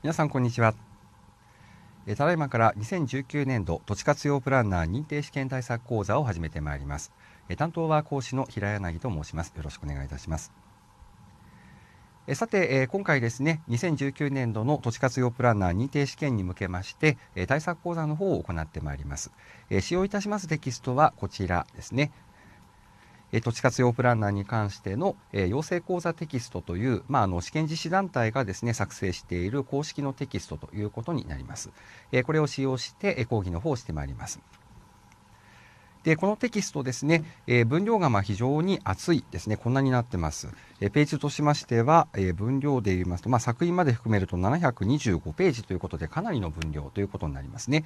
皆さんこんにちはえただいまから2019年度土地活用プランナー認定試験対策講座を始めてまいりますえ担当は講師の平柳と申しますよろしくお願いいたしますえさて、え今回ですね2019年度の土地活用プランナー認定試験に向けまして、え対策講座の方を行ってまいります、え使用いたしますテキストはこちらですねえー、土地活用プランナーに関しての、えー、養成講座テキストという、まあ、あの試験実施団体がですね作成している公式のテキストということになります。えー、これを使用して、えー、講義の方をしてまいります。でこのテキストですね、えー、分量がまあ非常に厚いですねこんなになってます。えページとしましては、え分量で言いますと、まあ、作品まで含めると725ページということで、かなりの分量ということになりますね。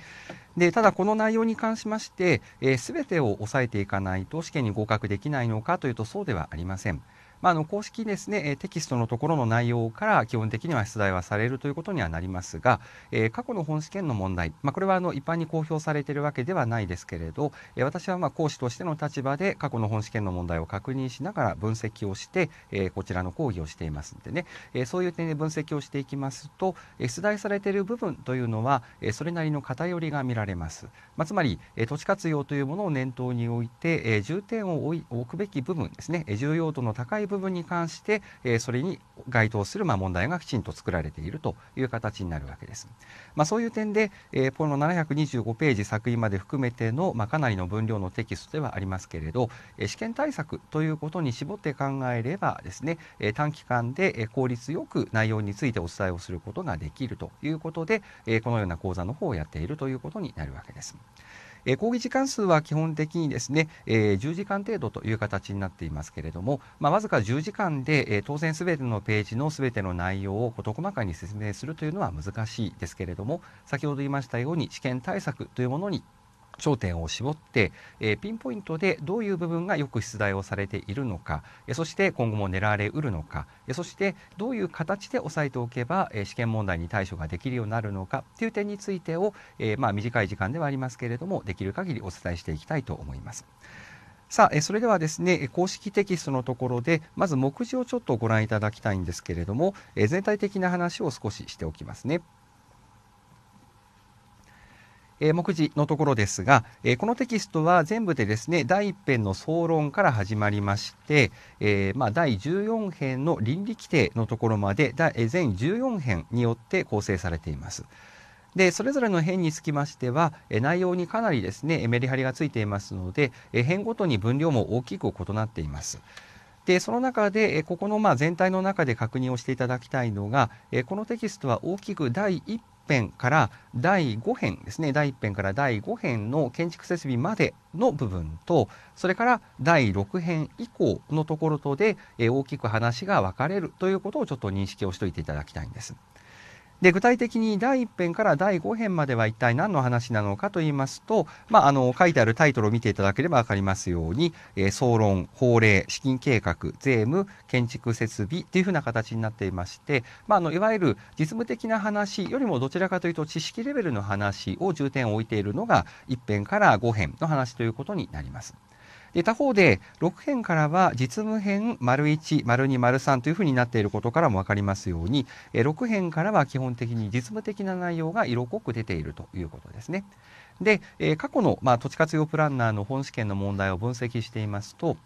で、ただこの内容に関しまして、す、え、べ、てを押さえていかないと試験に合格できないのかというと、そうではありません。まあ、の公式ですね、テキストのところの内容から基本的には出題はされるということにはなりますが、え過去の本試験の問題、まあ、これはあの一般に公表されているわけではないですけれど、え私はま講師としての立場で過去の本試験の問題を確認しながら分析をして、ええこちらの講義をしていますんでね、えそういう点で分析をしていきますと、え出題されている部分というのは、えそれなりの偏りが見られます。まあ、つまり、え土地活用というものを念頭に置いて、え重点を置くべき部分ですね、え重要度の高い部分に関して、えそれに該当するま問題がきちんと作られているという形になるわけです。まあ、そういう点で、えこの725ページ作品まで含めての、まかなりの分量のテキストではありますけれど、え試験対策ということに絞って考えればですですね、え短期間で効率よく内容についてお伝えをすることができるということで、えこのような講座の方をやっているということになるわけです。え講義時間数は基本的にですね、え10時間程度という形になっていますけれども、まあ、わずか10時間で、え当然すべてのページのすべての内容を事細かに説明するというのは難しいですけれども先ほど言いましたように試験対策というものに焦点を絞って、えー、ピンポイントでどういう部分がよく出題をされているのか、えー、そして今後も狙われうるのか、えー、そしてどういう形で押さえておけば、え試験問題に対処ができるようになるのかという点についてを、えまあ、短い時間ではありますけれどもできる限りお伝えしていきたいと思います。さあ、それではですね、公式テキストのところで、まず目次をちょっとご覧いただきたいんですけれども、全体的な話を少ししておきますね。え目次のところですが、えこのテキストは全部でですね、第1編の総論から始まりまして、えまあ、第14編の倫理規定のところまで、え全14編によって構成されています。でそれぞれの編につきましては内容にかなりですねメリハリがついていますので編ごとに分量も大きく異なっています。でその中でここのまあ全体の中で確認をしていただきたいのがこのテキストは大きく第1編から第5編ですね第1編から第5編の建築設備までの部分とそれから第6編以降のところとで、え大きく話が分かれるということをちょっと認識をしておいていただきたいんです。で具体的に第1編から第5編までは一体何の話なのかと言いますと、まあ、あの書いてあるタイトルを見ていただければ分かりますように、えー、総論法令資金計画税務建築設備というふうな形になっていまして、まあ、あのいわゆる実務的な話よりもどちらかというと知識レベルの話を重点を置いているのが1編から5編の話ということになります。他方で6編からは実務編丸1丸2丸3というふうになっていることからも分かりますように6編からは基本的に実務的な内容が色濃く出ているということですね。で、え過去の、まあ、土地活用プランナーの本試験の問題を分析していますと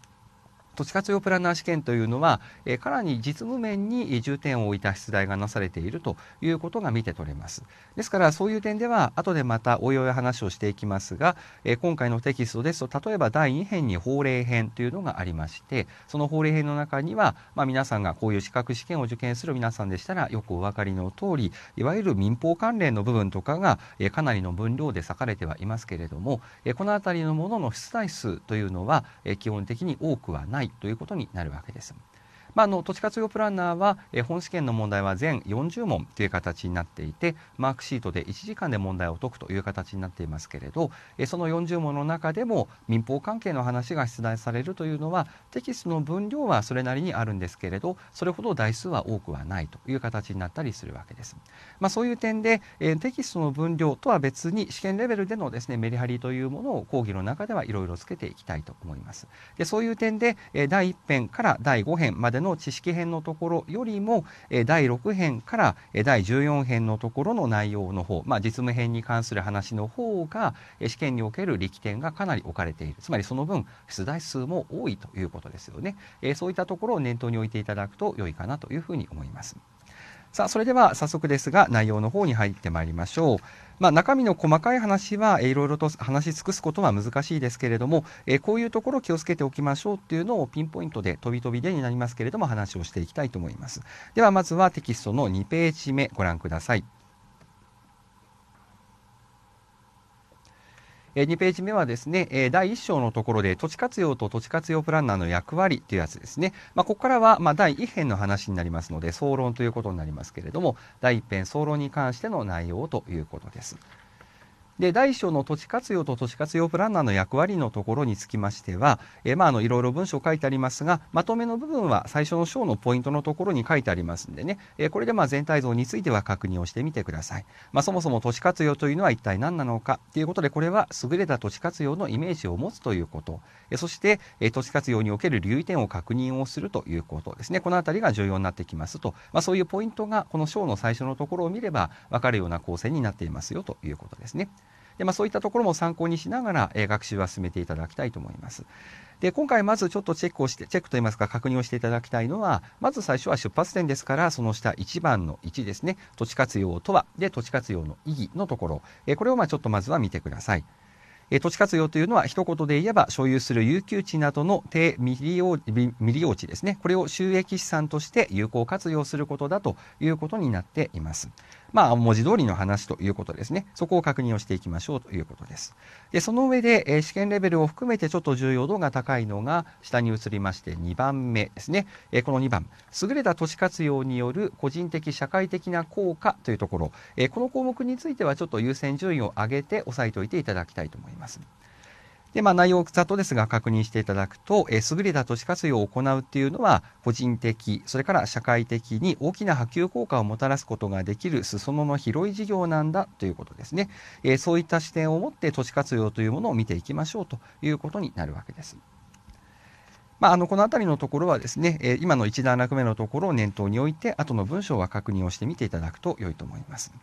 土地活用プランナー試験というのは、えー、かなり実務面に重点を置いた出題がなされているということが見て取れます。ですからそういう点では後でまたおいおい話をしていきますが、えー、今回のテキストですと例えば第2編に法令編というのがありましてその法令編の中には、まあ、皆さんがこういう資格試験を受験する皆さんでしたらよくお分かりの通りいわゆる民法関連の部分とかが、えー、かなりの分量で割かれてはいますけれども、えー、この辺りのものの出題数というのは、えー、基本的に多くはないないということになるわけです。まあ、あの土地活用プランナーは、え本試験の問題は全40問という形になっていてマークシートで1時間で問題を解くという形になっていますけれど、えその40問の中でも民放関係の話が出題されるというのはテキストの分量はそれなりにあるんですけれどそれほど台数は多くはないという形になったりするわけです。まあ、そういう点で、えテキストの分量とは別に試験レベルでのですねメリハリというものを講義の中ではいろいろつけていきたいと思います。でそういう点で、え第1編から第5編までのの知識編のところよりも、え第6編から第14編のところの内容の方、まあ、実務編に関する話の方が試験における力点がかなり置かれているつまりその分出題数も多いということですよね、えそういったところを念頭に置いていただくと良いかなというふうに思います。さあそれでは早速ですが内容の方に入ってまいりましょう。まあ、中身の細かい話はいろいろと話し尽くすことは難しいですけれども、えー、こういうところ気をつけておきましょうっていうのをピンポイントで飛び飛びでになりますけれども話をしていきたいと思います。ではまずはテキストの2ページ目ご覧ください。え2ページ目はですね、え第1章のところで土地活用と土地活用プランナーの役割というやつですね。まあ、ここからは、ま第1編の話になりますので、総論ということになりますけれども、第1編総論に関しての内容ということです。で第1章の土地活用と都市活用プランナーの役割のところにつきましては、えまあ、あのいろいろ文章書いてありますがまとめの部分は最初の章のポイントのところに書いてありますんでね、えこれでまあ全体像については確認をしてみてください、まあ、そもそも都市活用というのは一体何なのかということでこれは優れた都市活用のイメージを持つということ、えそして、え都市活用における留意点を確認をするということですねこの辺りが重要になってきますと、まあ、そういうポイントがこの章の最初のところを見れば分かるような構成になっていますよということですね。で、まあ、そういったところも参考にしながら、えー、学習は進めていただきたいと思います。で今回まずちょっとチェックをしてチェックといいますか確認をしていただきたいのはまず最初は出発点ですからその下1番の1ですね土地活用とはで土地活用の意義のところ、えー、これをまあちょっとまずは見てください。え土地活用というのは一言で言えば所有する有給地などの低未利用未利用地ですねこれを収益資産として有効活用することだということになっています。まあ、文字通りの話ということですね。そこを確認をしていきましょうということです。で、その上で、えー、試験レベルを含めてちょっと重要度が高いのが、下に移りまして2番目ですね。えー、この2番、優れた都市活用による個人的社会的な効果というところ、えー、この項目についてはちょっと優先順位を上げて押さえておいていただきたいと思います。で、まあ、内容をざとですが確認していただくと、え優れた都市活用を行うっていうのは、個人的、それから社会的に大きな波及効果をもたらすことができる裾野の広い事業なんだということですね。えそういった視点を持って都市活用というものを見ていきましょうということになるわけです。まあ、あのこの辺りのところはですね、え今の1段落目のところを念頭において、後の文章は確認をしてみていただくと良いと思います。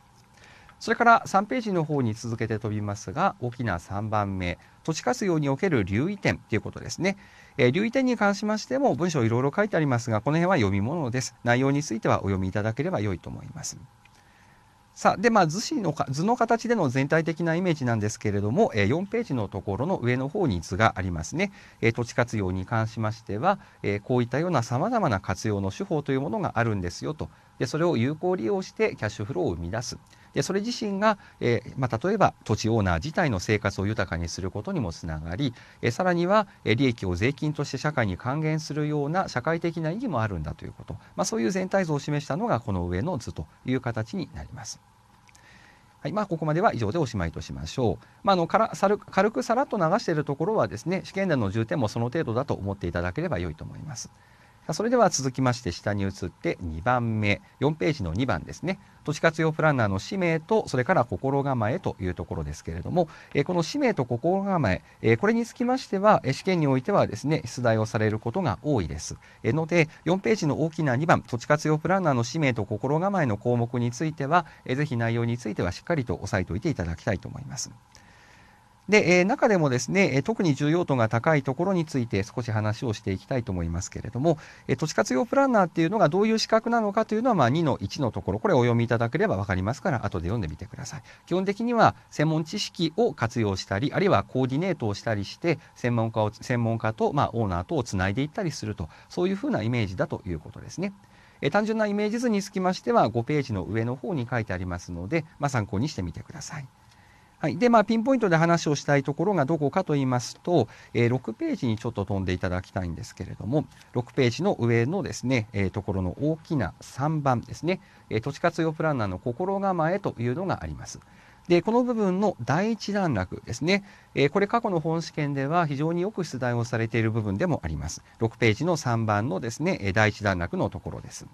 それから3ページの方に続けて飛びますが、大きな3番目、土地活用における留意点ということですね。えー、留意点に関しましても文章いろいろ書いてありますが、この辺は読み物です。内容についてはお読みいただければ良いと思います。さあ、で、まあ、図のか、図の形での全体的なイメージなんですけれども、えー、4ページのところの上の方に図がありますね。えー、土地活用に関しましては、えー、こういったような様々な活用の手法というものがあるんですよと。で、それを有効利用してキャッシュフローを生み出す。でそれ自身が、えー、まあ、例えば土地オーナー自体の生活を豊かにすることにもつながり、えー、さらには、え利益を税金として社会に還元するような社会的な意義もあるんだということ、まあ、そういう全体像を示したのがこの上の図という形になります。はい、まあ、ここまでは以上でおしまいとしましょう。まあ、のからさる軽くさらっと流しているところはですね、試験での重点もその程度だと思っていただければ良いと思います。それでは続きまして下に移って2番目、4ページの2番ですね。都市活用プランナーの使命と、それから心構えというところですけれども、この使命と心構え、これにつきましては、試験においてはですね、出題をされることが多いです。ので、4ページの大きな2番、土地活用プランナーの使命と心構えの項目については、ぜひ内容についてはしっかりと押さえておいていただきたいと思います。で、えー、中でもですね、特に重要度が高いところについて少し話をしていきたいと思いますけれども、えー、土地活用プランナーっていうのがどういう資格なのかというのは、まあ、2の1のところ、これをお読みいただければわかりますから、後で読んでみてください。基本的には専門知識を活用したり、あるいはコーディネートをしたりして、専門家を、専門家と、まあ、オーナーとをつないでいったりすると、そういうふうなイメージだということですね。え単純なイメージ図につきましては5ページの上の方に書いてありますので、まあ、参考にしてみてください。はい。で、まあ、ピンポイントで話をしたいところがどこかと言いますと、えー、6ページにちょっと飛んでいただきたいんですけれども、6ページの上のですね、えー、ところの大きな3番ですね、えー、土地活用プランナーの心構えというのがあります。で、この部分の第一段落ですね、えー、これ過去の本試験では非常によく出題をされている部分でもあります。6ページの3番のですね、第一段落のところです。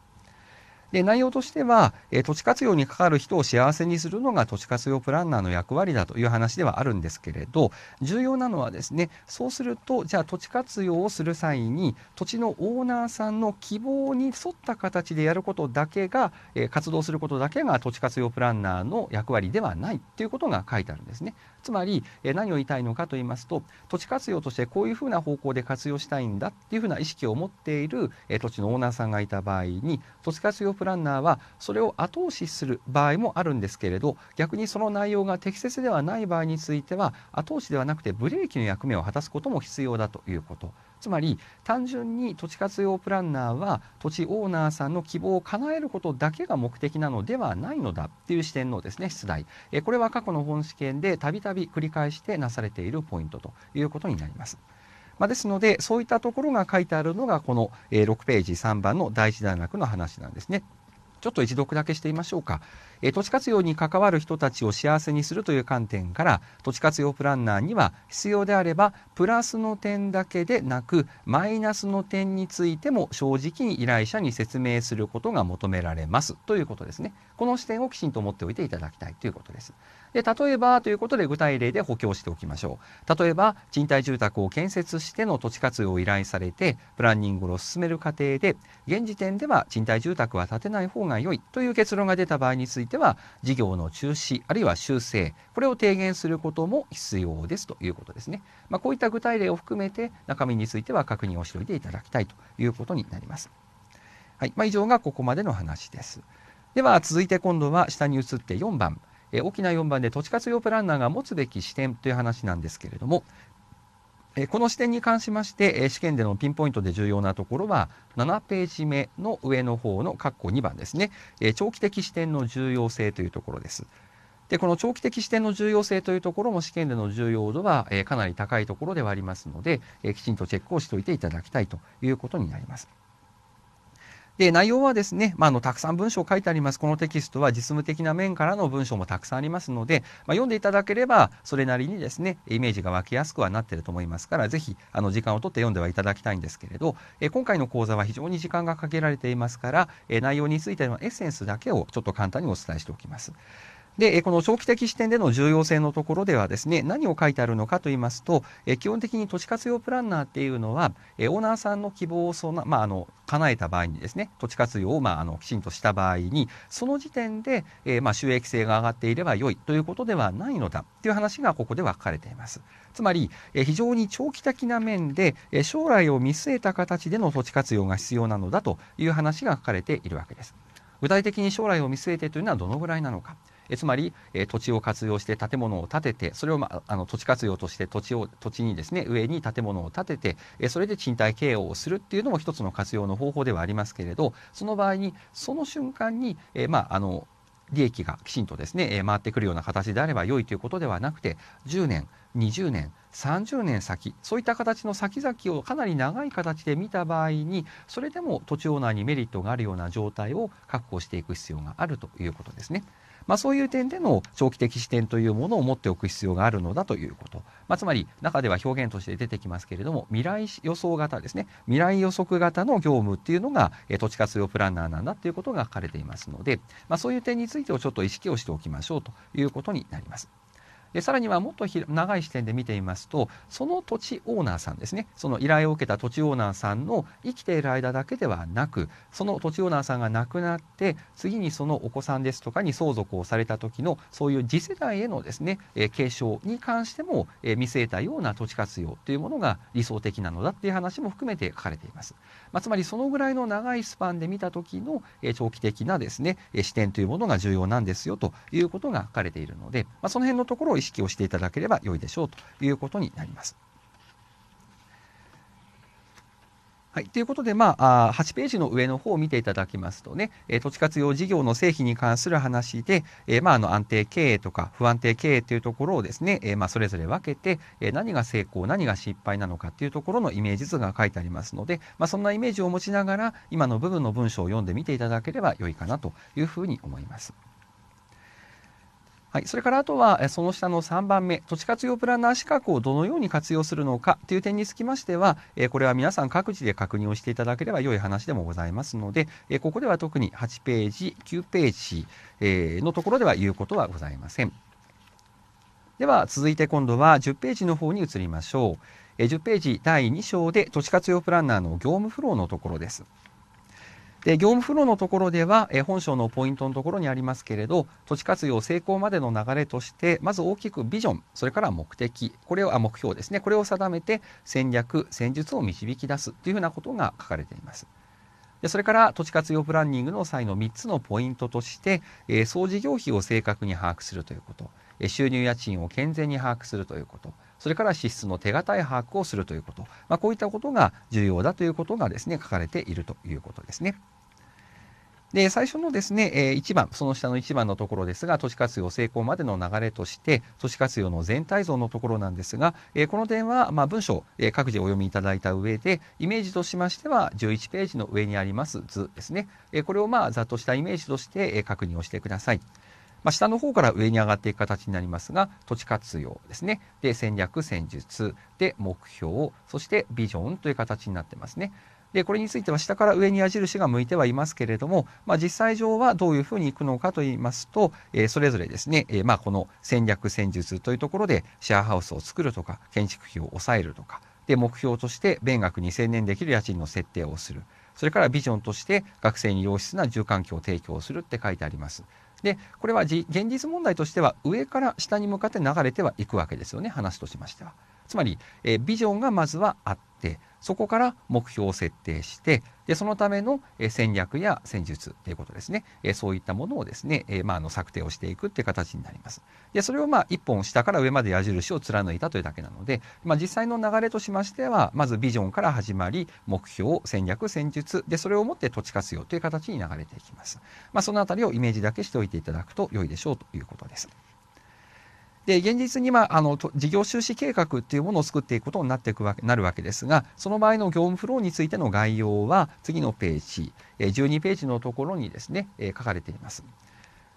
で内容としては、え土地活用にかかる人を幸せにするのが土地活用プランナーの役割だという話ではあるんですけれど重要なのはですねそうするとじゃあ土地活用をする際に土地のオーナーさんの希望に沿った形でやることだけが、え活動することだけが土地活用プランナーの役割ではないっていうことが書いてあるんですね。つまり、え何を言いたいのかと言いますと土地活用としてこういうふうな方向で活用したいんだっていうふうな意識を持っている、え土地のオーナーさんがいた場合に土地活用プランナーはそれを後押しする場合もあるんですけれど逆にその内容が適切ではない場合については後押しではなくてブレーキの役目を果たすことも必要だということつまり単純に土地活用プランナーは土地オーナーさんの希望を叶えることだけが目的なのではないのだという視点のですね出題これは過去の本試験でたびたび繰り返してなされているポイントということになります。まあ、ですのでそういったところが書いてあるのがこの6ページ3番の第一段落の話なんですね。ちょっと一読だけしてみましょうか。え土地活用に関わる人たちを幸せにするという観点から土地活用プランナーには必要であればプラスの点だけでなくマイナスの点についても正直に依頼者に説明することが求められますということですね。この視点をきちんと持っておいていただきたいということです。で例えばということで具体例で補強しておきましょう。例えば賃貸住宅を建設しての土地活用を依頼されてプランニングを進める過程で現時点では賃貸住宅は建てない方が良いという結論が出た場合についてては事業の中止あるいは修正これを提言することも必要ですということですね、まあ、こういった具体例を含めて中身については確認をしておいていただきたいということになります、はいまあ、以上がここまでの話ですでは続いて今度は下に移って4番え大きな4番で土地活用プランナーが持つべき視点という話なんですけれどもこの視点に関しまして試験でのピンポイントで重要なところは7ページ目の上の方の括弧2番ですね長期的視点の重要性というところです。でこの長期的視点の重要性というところも試験での重要度はかなり高いところではありますのできちんとチェックをしておいていただきたいということになります。で、内容はですね、まあ、の、たくさん文章書いてあります。このテキストは実務的な面からの文章もたくさんありますので、まあ、読んでいただければ、それなりにですね、イメージが湧きやすくはなってると思いますから、ぜひ、あの、時間を取って読んではいただきたいんですけれど、え今回の講座は非常に時間がかけられていますから、え内容についてのエッセンスだけをちょっと簡単にお伝えしておきます。で、この長期的視点での重要性のところではですね、何を書いてあるのかと言いますと、基本的に土地活用プランナーっていうのは、オーナーさんの希望をそな、まあ、あの、叶えた場合にですね、土地活用を、まあ、あの、きちんとした場合に、その時点で、えまあ、収益性が上がっていれば良いということではないのだという話がここでは書かれています。つまり、非常に長期的な面で、将来を見据えた形での土地活用が必要なのだという話が書かれているわけです。具体的に将来を見据えてというのはどのぐらいなのか。えつまり、え土地を活用して建物を建ててそれを、まあの土地活用として土地を土地にですね上に建物を建てて、えそれで賃貸経営をするっていうのも一つの活用の方法ではありますけれどその場合にその瞬間に、えまああの利益がきちんとですね、回ってくるような形であれば良いということではなくて10年20年30年先そういった形の先々をかなり長い形で見た場合にそれでも土地オーナーにメリットがあるような状態を確保していく必要があるということですね。まあ、そういう点での長期的視点というものを持っておく必要があるのだということ、まあ、つまり中では表現として出てきますけれども未来予想型ですね未来予測型の業務っていうのが、え土地活用プランナーなんだっていうことが書かれていますので、まあ、そういう点についてをちょっと意識をしておきましょうということになります。でさらにはもっとひ長い視点で見てみますとその土地オーナーさんですねその依頼を受けた土地オーナーさんの生きている間だけではなくその土地オーナーさんが亡くなって次にそのお子さんですとかに相続をされた時のそういう次世代へのですね、えー、継承に関しても、えー、見据えたような土地活用というものが理想的なのだっていう話も含めて書かれています。まあ、つまりそのぐらいの長いスパンで見た時の、えー、長期的なですねえ視点というものが重要なんですよということが書かれているので、まあ、その辺のところを意識をしていただければ良いでしょうということになります。はい。ということで、まあ、8ページの上の方を見ていただきますとね、え土地活用事業の成否に関する話で、えまあ、あの、安定経営とか不安定経営というところをですね、えまあ、それぞれ分けて、え何が成功、何が失敗なのかっていうところのイメージ図が書いてありますので、まあ、そんなイメージを持ちながら、今の部分の文章を読んでみていただければ良いかなというふうに思います。はい、それからあとはその下の3番目土地活用プランナー資格をどのように活用するのかという点につきましてはこれは皆さん各自で確認をしていただければ良い話でもございますのでここでは特に8ページ9ページのところでは言うことはございません。では続いて今度は10ページの方に移りましょう。10ページ第2章で土地活用プランナーの業務フローのところです。で業務フローのところでは、え本省のポイントのところにありますけれど土地活用成功までの流れとしてまず大きくビジョンそれから目的これをあ目標ですねこれを定めて戦略戦術を導き出すというふうなことが書かれています。でそれから土地活用プランニングの際の3つのポイントとして、えー、総事業費を正確に把握するということ、え収入家賃を健全に把握するということそれから支出の手堅い把握をするということ、まあ、こういったことが重要だということがですね書かれているということですね。で最初のですね、え1番その下の1番のところですが都市活用成功までの流れとして都市活用の全体像のところなんですが、えこの点は、ま文章、え各自お読みいただいた上でイメージとしましては11ページの上にあります図ですね、えこれをまあざっとしたイメージとして、え確認をしてください。まあ、下の方から上に上がっていく形になりますが、土地活用ですね。で、戦略、戦術、で、目標、そしてビジョンという形になってますね。で、これについては下から上に矢印が向いてはいますけれども、まあ、実際上はどういうふうにいくのかといいますと、えー、それぞれですね、えー、まあ、この戦略、戦術というところで、シェアハウスを作るとか、建築費を抑えるとか、で、目標として、勉学2000年できる家賃の設定をする。それからビジョンとして学生に良質な住環境を提供するって書いてあります。でこれは現実問題としては上から下に向かって流れてはいくわけですよね話としましては。つまり、えー、ビジョンがまずはあっってそこから目標を設定してでそのための戦略や戦術ということですねそういったものをですね、まあ、の策定をしていくっていう形になりますでそれをまあ1本下から上まで矢印を貫いたというだけなので、まあ、実際の流れとしましてはまずビジョンから始まり目標戦略戦術でそれをもって土地活用という形に流れていきます、まあ、そのあたりをイメージだけしておいていただくと良いでしょうということですで現実に、まあ、あの事業収支計画っていうものを作っていくことになっていくわけなるわけですがその場合の業務フローについての概要は次のページ12ページのところにですね書かれています。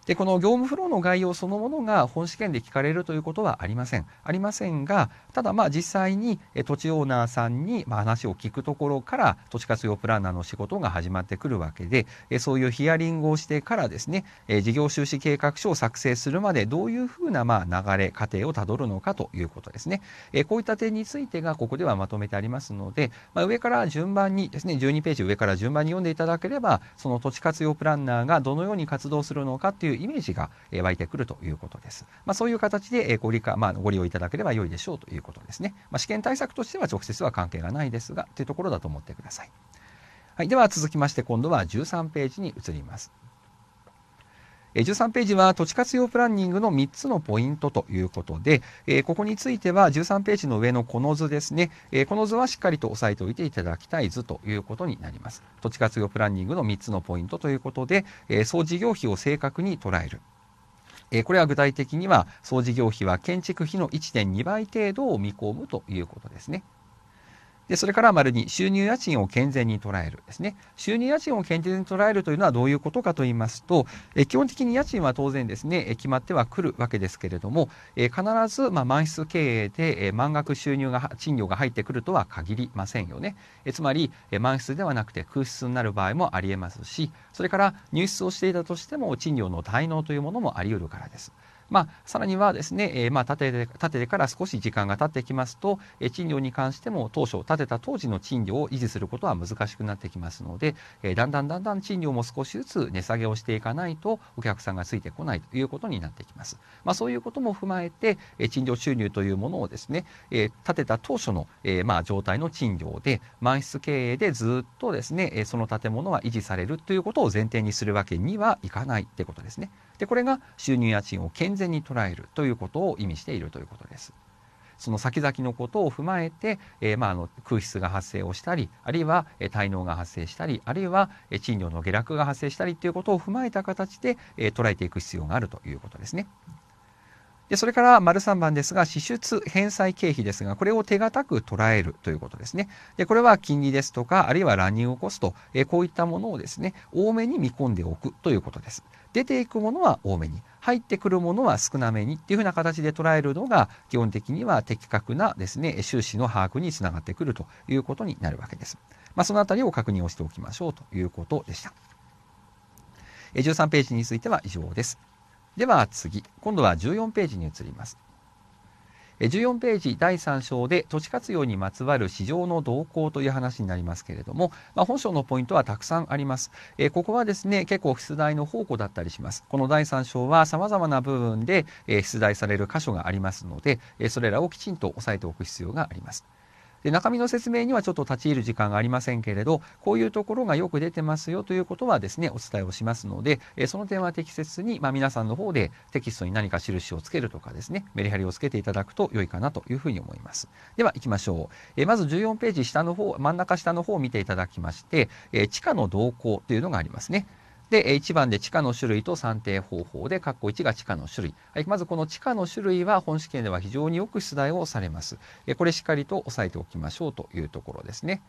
でこの業務フローの概要そのものが本試験で聞かれるということはありませんありませんがただまあ実際に土地オーナーさんに話を聞くところから土地活用プランナーの仕事が始まってくるわけでそういうヒアリングをしてからですね事業収支計画書を作成するまでどういうふうなまあ流れ過程をたどるのかということですねこういった点についてがここではまとめてありますので、まあ、上から順番にですね12ページ上から順番に読んでいただければその土地活用プランナーがどのように活動するのかというというイメージが湧いてくるということです。まあ、そういう形でご理解、まあ、ご利用いただければ良いでしょうということですね。まあ、試験対策としては直接は関係がないですがというところだと思ってください。はい、では続きまして今度は13ページに移ります。え13ページは土地活用プランニングの3つのポイントということで、えここについては13ページの上のこの図ですね、えこの図はしっかりと押さえておいていただきたい図ということになります。土地活用プランニングの3つのポイントということで、え総事業費を正確に捉える。えこれは具体的には総事業費は建築費の1.2倍程度を見込むということですね。でそれから丸に収入家賃を健全に捉えるですね。収入家賃を健全に捉えるというのはどういうことかと言いますと、え基本的に家賃は当然ですね、え決まってはくるわけですけれども、え必ず、まあ、満室経営で、え満額収入が、賃料が入ってくるとは限りませんよね。えつまり、え満室ではなくて空室になる場合もありえますし、それから入室をしていたとしても賃料の滞納というものもありうるからです。まあ、さらにはですね、えー、まあ、建ててから少し時間が経ってきますと、えー、賃料に関しても当初建てた当時の賃料を維持することは難しくなってきますので、えー、だんだんだんだん賃料も少しずつ値下げをしていかないとお客さんがついてこないということになってきます。まあ、そういうことも踏まえて、えー、賃料収入というものをですね、えー、建てた当初の、えー、まあ、状態の賃料で満室経営でずっとですね、えー、その建物は維持されるということを前提にするわけにはいかないってことですね。でこれが収入家賃を健全に捉えるということを意味しているということです。その先々のことを踏まえて、えー、まあ、あの空室が発生をしたりあるいは、えー、滞納が発生したりあるいは、えー、賃料の下落が発生したりということを踏まえた形で、え捉えていく必要があるということですね。でそれから丸3番ですが支出返済経費ですがこれを手堅く捉えるということですねでこれは金利ですとかあるいはランニングコスト、えこういったものをですね多めに見込んでおくということです出ていくものは多めに入ってくるものは少なめにっていうふうな形で捉えるのが基本的には的確なですね収支の把握につながってくるということになるわけです。まあ、そのあたりを確認をしておきましょうということでした。13ページについては以上です。では次、今度は14ページに移ります。14ページ第3章で土地活用にまつわる市場の動向という話になりますけれども、まあ、本章のポイントはたくさんあります。えー、ここはですね、結構出題の宝庫だったりします。この第3章は様々な部分で、え出題される箇所がありますので、えそれらをきちんと押さえておく必要があります。で中身の説明にはちょっと立ち入る時間がありませんけれどこういうところがよく出てますよということはですねお伝えをしますので、えその点は適切に、まあ、皆さんの方でテキストに何か印をつけるとかですねメリハリをつけていただくと良いかなというふうに思います。では行きましょう。えまず14ページ下の方真ん中下の方を見ていただきまして、え地下の動向というのがありますね。で、1番で地下の種類と算定方法で、括弧1が地下の種類。はい、まずこの地下の種類は本試験では非常によく出題をされます。これしっかりと押さえておきましょうというところですね。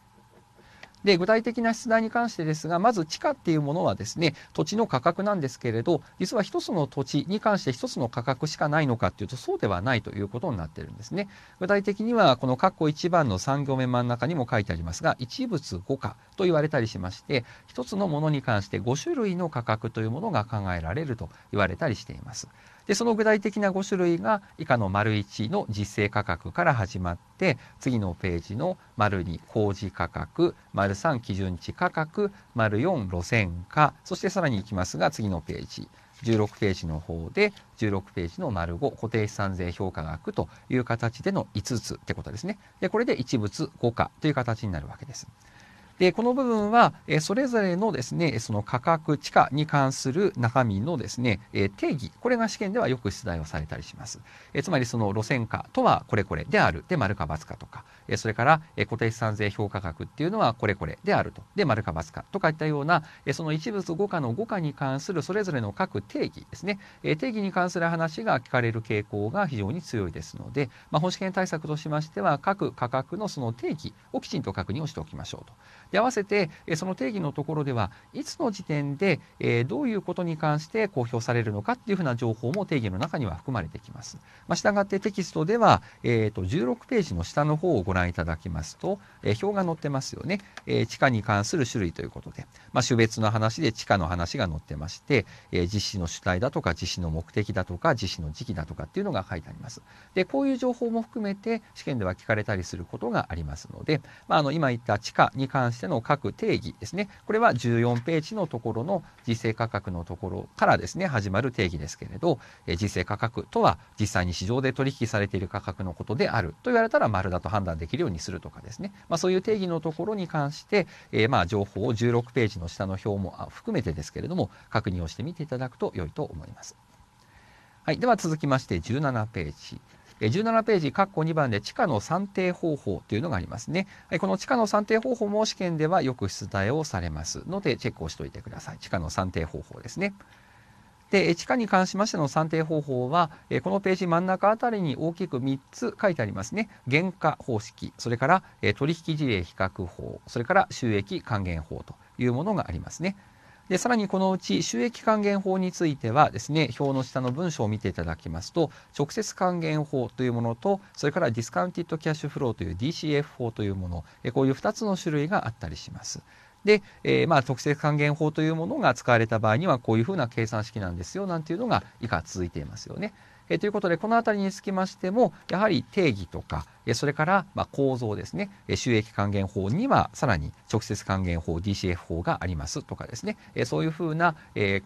で、具体的な出題に関してですが、まず地価っていうものはですね、土地の価格なんですけれど、実は一つの土地に関して一つの価格しかないのかっていうと、そうではないということになってるんですね。具体的には、この括弧1番の3行目真ん中にも書いてありますが、一物5価と言われたりしまして、一つのものに関して5種類の価格というものが考えられると言われたりしています。でその具体的な5種類が以下の丸1の実勢価格から始まって次のページの丸2工事価格丸3基準値価格丸4路線価そしてさらに行きますが次のページ16ページの方で16ページの丸5固定資産税評価額という形での5つってことですね。でこれで一物5価という形になるわけです。で、この部分は、えそれぞれのですね、その価格、地価に関する中身のですね、え定義、これが試験ではよく出題をされたりします。えつまり、その路線価とはこれこれである、で、丸か×かとか、えそれから、え固定資産税評価額っていうのはこれこれであると、で、丸か×かとかいったような、えその一物5価の5価に関するそれぞれの各定義ですね、え定義に関する話が聞かれる傾向が非常に強いですので、まあ、本試験対策としましては、各価格のその定義をきちんと確認をしておきましょうと。で合わせて、えその定義のところではいつの時点で、えどういうことに関して公表されるのかっていうふうな情報も定義の中には含まれてきます。まあ、したがってテキストでは、えー、と16ページの下の方をご覧いただきますと、え表が載ってますよね、え地下に関する種類ということで、まあ、種別の話で地下の話が載ってまして、え実施の主体だとか実施の目的だとか実施の時期だとかっていうのが書いてあります。でこういう情報も含めて試験では聞かれたりすることがありますので、まあ、あの今言った地下に関してしての各定義ですねこれは14ページのところの実勢価格のところからですね始まる定義ですけれど、え実勢価格とは実際に市場で取引されている価格のことであると言われたら丸だと判断できるようにするとかですね、まあ、そういう定義のところに関して、えー、まあ情報を16ページの下の表も含めてですけれども確認をしてみていただくと良いと思います。はい、では続きまして17ページ。17ページ、括弧2番で地価の算定方法というのがありますね。はい、この地価の算定方法も試験ではよく出題をされますので、チェックをしておいてください。地価の算定方法ですね。で地下に関しましての算定方法はこのページ真ん中あたりに大きく3つ書いてありますね原価方式それから取引事例比較法それから収益還元法というものがありますねでさらにこのうち収益還元法についてはですね表の下の文章を見ていただきますと直接還元法というものとそれからディスカウンティッドキャッシュフローという DCF 法というものこういう2つの種類があったりします。で、えー、まあ特性還元法というものが使われた場合にはこういうふうな計算式なんですよなんていうのが以下続いていますよね。えー、ということでこの辺りにつきましてもやはり定義とかそれから、ま構造ですね、収益還元法にはさらに直接還元法、DCF 法がありますとかですね、そういうふうな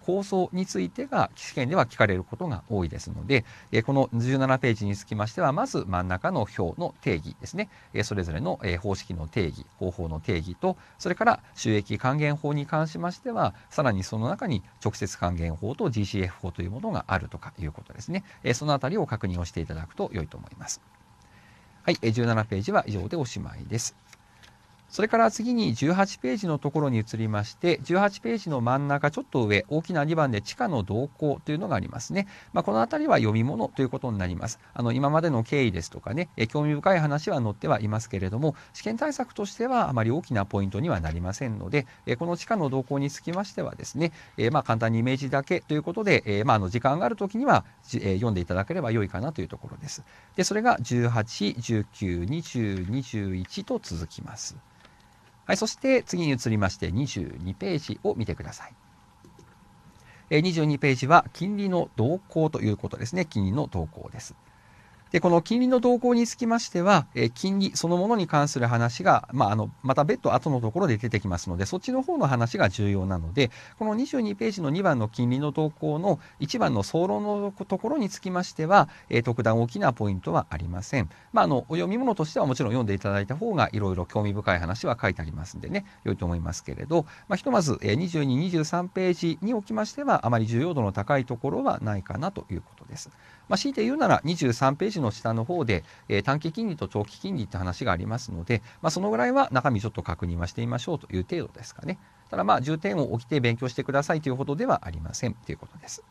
構想についてが試験では聞かれることが多いですので、この17ページにつきましては、まず真ん中の表の定義ですね、それぞれの方式の定義、方法の定義と、それから収益還元法に関しましては、さらにその中に直接還元法と DCF 法というものがあるとかいうことですね、そのあたりを確認をしていただくと良いと思います。はい、17ページは以上でおしまいです。それから次に18ページのところに移りまして、18ページの真ん中ちょっと上、大きな2番で地下の動向というのがありますね。まあ、このあたりは読み物ということになります。あの、今までの経緯ですとかね、興味深い話は載ってはいますけれども、試験対策としてはあまり大きなポイントにはなりませんので、この地下の動向につきましてはですね、まあ、簡単にイメージだけということで、まあ、あの、時間があるときには読んでいただければ良いかなというところです。で、それが18、19、20、21と続きます。はい、そして次に移りまして22ページを見てください。22ページは金利の動向ということですね。金利の動向です。で、この金利の動向につきましては、え金利そのものに関する話が、まあ、あの、また別途後のところで出てきますので、そっちの方の話が重要なので、この22ページの2番の金利の動向の1番の総論のところにつきましては、え特段大きなポイントはありません。まあ、あの、お読み物としてはもちろん読んでいただいた方が、いろいろ興味深い話は書いてありますんでね、良いと思いますけれど、まあ、ひとまず、え22、23ページにおきましては、あまり重要度の高いところはないかなということです。まあ、強いて言うなら、23ページ値の下の方で、えー、短期金利と長期金利って話がありますので、まあ、そのぐらいは中身ちょっと確認はしてみましょうという程度ですかね。ただまあ重点を置きて勉強してくださいというほどではありませんということです。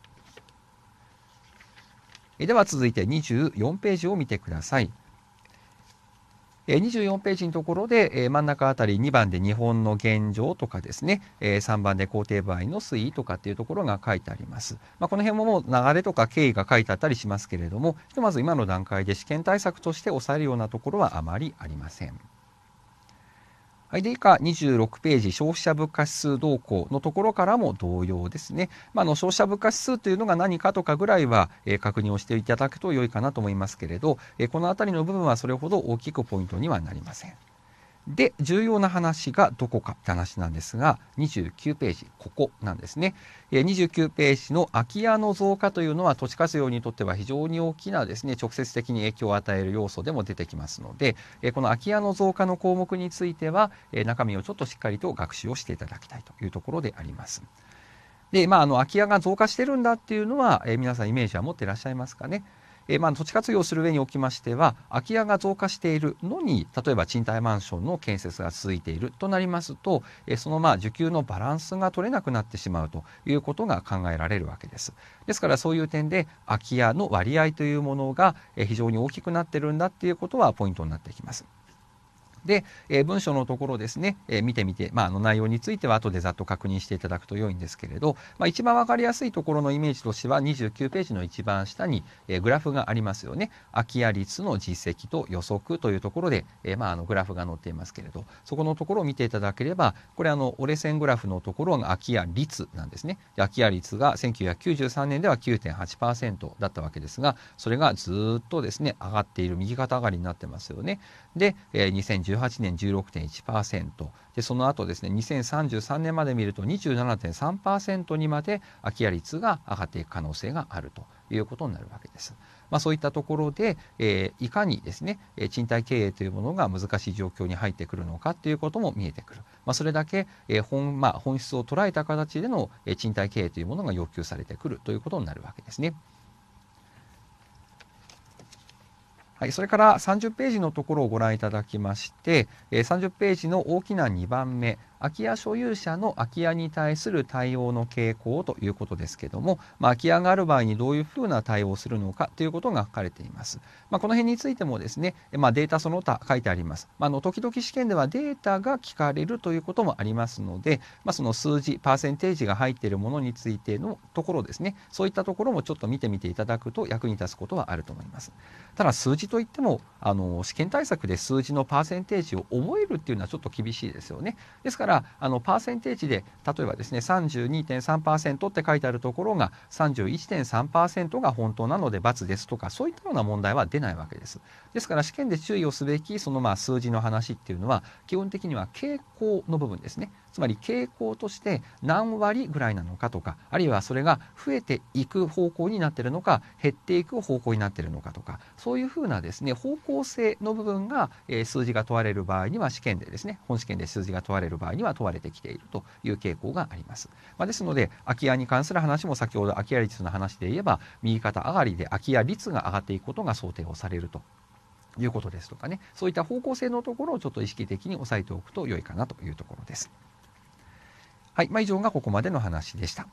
えでは続いて24ページを見てください。24ページのところで真ん中あたり2番で日本の現状とかですね3番で肯定合の推移とかっていうところが書いてあります。まあ、この辺ももう流れとか経緯が書いてあったりしますけれどもひとまず今の段階で試験対策として抑えるようなところはあまりありません。はい、で以下26ページ消費者物価指数動向のところからも同様ですね、まあ、の消費者物価指数というのが何かとかぐらいは、えー、確認をしていただくと良いかなと思いますけれど、えー、この辺りの部分はそれほど大きくポイントにはなりません。で重要な話がどこかって話なんですが29ページここなんですね29ページの空き家の増加というのは土地活用にとっては非常に大きなですね直接的に影響を与える要素でも出てきますのでこの空き家の増加の項目については中身をちょっとしっかりと学習をしていただきたいというところであります。でまあ、あの空き家が増加してるんだっていうのは、え皆さんイメージは持っていらっしゃいますかね。えまあ、土地活用する上におきましては空き家が増加しているのに例えば賃貸マンションの建設が続いているとなりますと、えそのまあ需給のバランスが取れなくなってしまうということが考えられるわけです。ですからそういう点で空き家の割合というものが非常に大きくなってるんだっていうことはポイントになってきます。で、えー、文章のところですね、えー、見てみて、まあ、あの内容については後でざっと確認していただくと良いんですけれど、まあ、一番分かりやすいところのイメージとしては29ページの一番下に、えー、グラフがありますよね空き家率の実績と予測というところで、えまあ、あのグラフが載っていますけれどそこのところを見ていただければこれあの折れ線グラフのところが空き家率なんですね。空き家率が1993年では9.8%だったわけですがそれがずっとですね上がっている右肩上がりになってますよね。で、えー、2018年16.1%でその後ですね2033年まで見ると27.3%にまで空き家率が上がっていく可能性があるということになるわけです。まあ、そういったところで、えー、いかにですね、え賃貸経営というものが難しい状況に入ってくるのかということも見えてくる、まあ、それだけ、えー本まあ、本質を捉えた形での、えー、賃貸経営というものが要求されてくるということになるわけですね。はい、それから30ページのところをご覧いただきまして、30ページの大きな2番目空き家所有者の空き家に対する対応の傾向ということですけども、まあ、空き家がある場合にどういうふうな対応をするのかということが書かれています。まあ、この辺についてもですね、まあ、データその他書いてあります。まあ、の時々試験ではデータが聞かれるということもありますので、まその数字パーセンテージが入っているものについてのところですねそういったところもちょっと見てみていただくと役に立つことはあると思います。ただ数字といってもあの試験対策で数字のパーセンテージを覚えるっていうのはちょっと厳しいですよね。ですからあのパーセンテージで例えばですね32.3%って書いてあるところが31.3%が本当なので×ですとかそういったような問題は出ないわけです。ですから試験で注意をすべきそのまあ数字の話っていうのは基本的には傾向の部分ですね。つまり傾向として何割ぐらいなのかとかあるいはそれが増えていく方向になってるのか減っていく方向になってるのかとかそういうふうなですね方向方性の部分が、え数字が問われる場合には試験でですね本試験で数字が問われる場合には問われてきているという傾向があります。まあ、ですので空き家に関する話も先ほど空き家率の話で言えば右肩上がりで空き家率が上がっていくことが想定をされるということですとかねそういった方向性のところをちょっと意識的に押さえておくと良いかなというところです。はい、まあ、以上がここまでの話でした。